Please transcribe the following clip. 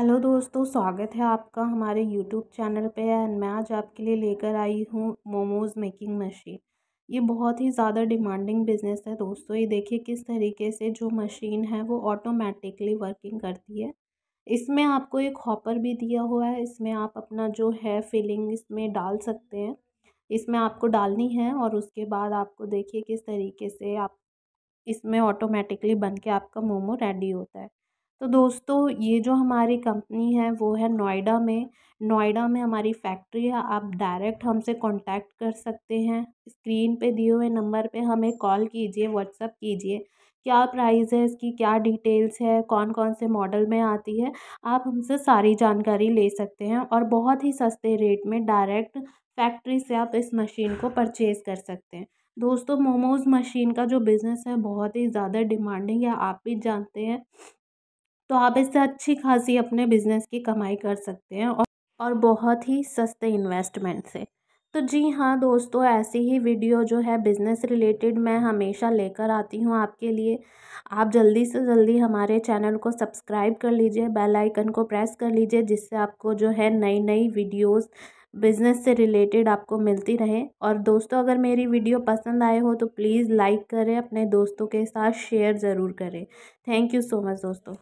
hello दोस्तों स्वागत है आपका हमारे यूट्यूब चैनल पे एंड मैं आज आपके लिए लेकर आई हूँ मोमोज़ मेकिंग मशीन ये बहुत ही ज़्यादा डिमांडिंग बिजनेस है दोस्तों ये देखिए किस तरीके से जो मशीन है वो ऑटोमेटिकली वर्किंग करती है इसमें आपको एक हॉपर भी दिया हुआ है इसमें आप अपना जो है फिलिंग इसमें डाल सकते हैं इसमें आपको डालनी है और उसके बाद आपको देखिए किस तरीके से आप इसमें ऑटोमेटिकली बन के आपका मोमो रेडी होता है तो दोस्तों ये जो हमारी कंपनी है वो है नोएडा में नोएडा में हमारी फैक्ट्री है आप डायरेक्ट हमसे कांटेक्ट कर सकते हैं स्क्रीन पे दिए हुए नंबर पे हमें कॉल कीजिए व्हाट्सअप कीजिए क्या प्राइस है इसकी क्या डिटेल्स है कौन कौन से मॉडल में आती है आप हमसे सारी जानकारी ले सकते हैं और बहुत ही सस्ते रेट में डायरेक्ट फैक्ट्री से आप इस मशीन को परचेज़ कर सकते हैं दोस्तों मोमोज़ मशीन का जो बिज़नेस है बहुत ही ज़्यादा डिमांडिंग है आप भी जानते हैं तो आप इससे अच्छी खासी अपने बिज़नेस की कमाई कर सकते हैं और और बहुत ही सस्ते इन्वेस्टमेंट से तो जी हाँ दोस्तों ऐसी ही वीडियो जो है बिज़नेस रिलेटेड मैं हमेशा लेकर आती हूँ आपके लिए आप जल्दी से जल्दी हमारे चैनल को सब्सक्राइब कर लीजिए बेल आइकन को प्रेस कर लीजिए जिससे आपको जो है नई नई वीडियोस बिज़नेस से रिलेटेड आपको मिलती रहे और दोस्तों अगर मेरी वीडियो पसंद आए हो तो प्लीज़ लाइक करें अपने दोस्तों के साथ शेयर ज़रूर करें थैंक यू सो मच दोस्तों